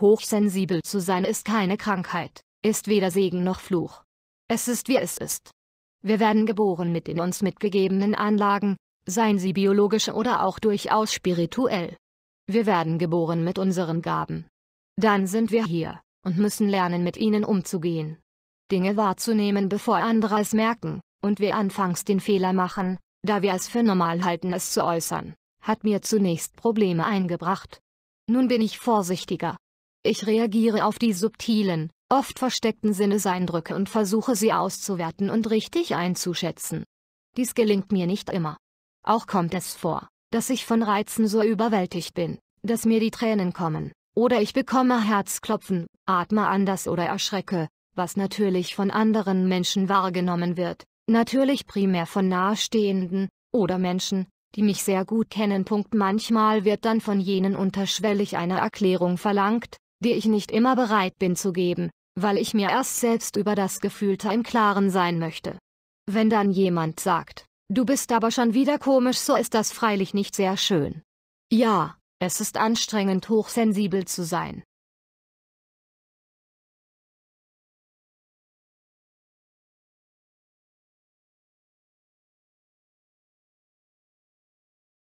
Hochsensibel zu sein ist keine Krankheit, ist weder Segen noch Fluch. Es ist wie es ist. Wir werden geboren mit den uns mitgegebenen Anlagen, seien sie biologisch oder auch durchaus spirituell. Wir werden geboren mit unseren Gaben. Dann sind wir hier, und müssen lernen mit ihnen umzugehen. Dinge wahrzunehmen bevor andere es merken, und wir anfangs den Fehler machen, da wir es für normal halten es zu äußern, hat mir zunächst Probleme eingebracht. Nun bin ich vorsichtiger, ich reagiere auf die subtilen, oft versteckten Sinneseindrücke und versuche sie auszuwerten und richtig einzuschätzen. Dies gelingt mir nicht immer. Auch kommt es vor, dass ich von Reizen so überwältigt bin, dass mir die Tränen kommen, oder ich bekomme Herzklopfen, atme anders oder erschrecke, was natürlich von anderen Menschen wahrgenommen wird, natürlich primär von Nahestehenden, oder Menschen, die mich sehr gut kennen. Manchmal wird dann von jenen unterschwellig eine Erklärung verlangt, die ich nicht immer bereit bin zu geben, weil ich mir erst selbst über das Gefühlte im Klaren sein möchte. Wenn dann jemand sagt, du bist aber schon wieder komisch, so ist das freilich nicht sehr schön. Ja, es ist anstrengend hochsensibel zu sein,